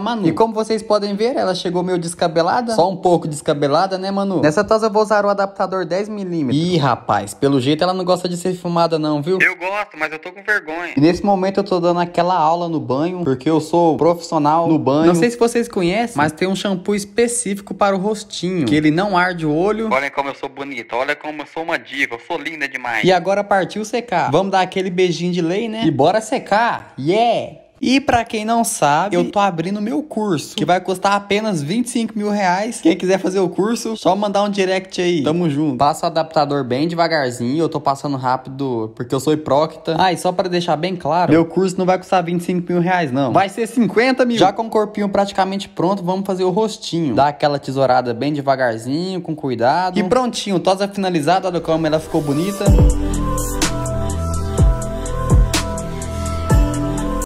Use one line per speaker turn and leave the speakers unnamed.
Manu. E como vocês podem ver, ela chegou meio descabelada. Só um pouco descabelada, né, Manu? Nessa tosa eu vou usar o adaptador 10mm. Ih, rapaz, pelo jeito ela não gosta de ser filmada não, viu? Eu gosto, mas eu tô com vergonha. E nesse momento eu tô dando aquela aula no banho, porque eu sou profissional no banho. Não sei se vocês conhecem, mas tem um shampoo específico para o rostinho, que ele não arde o olho. Olha
como eu sou bonita, olha como eu sou uma diva, eu sou linda demais. E
agora partiu secar. Vamos dar aquele beijinho de lei, né? E bora secar. Yeah! E para quem não sabe, eu tô abrindo meu curso, que vai custar apenas 25 mil reais. Quem quiser fazer o curso, só mandar um direct aí. Tamo junto. Passa o adaptador bem devagarzinho, eu tô passando rápido porque eu sou hiprócrita. Ah, e só para deixar bem claro, meu curso não vai custar 25 mil reais, não. Vai ser 50 mil. Já com o corpinho praticamente pronto, vamos fazer o rostinho. Dá aquela tesourada bem devagarzinho, com cuidado. E prontinho, tosa finalizada, olha como ela ficou bonita.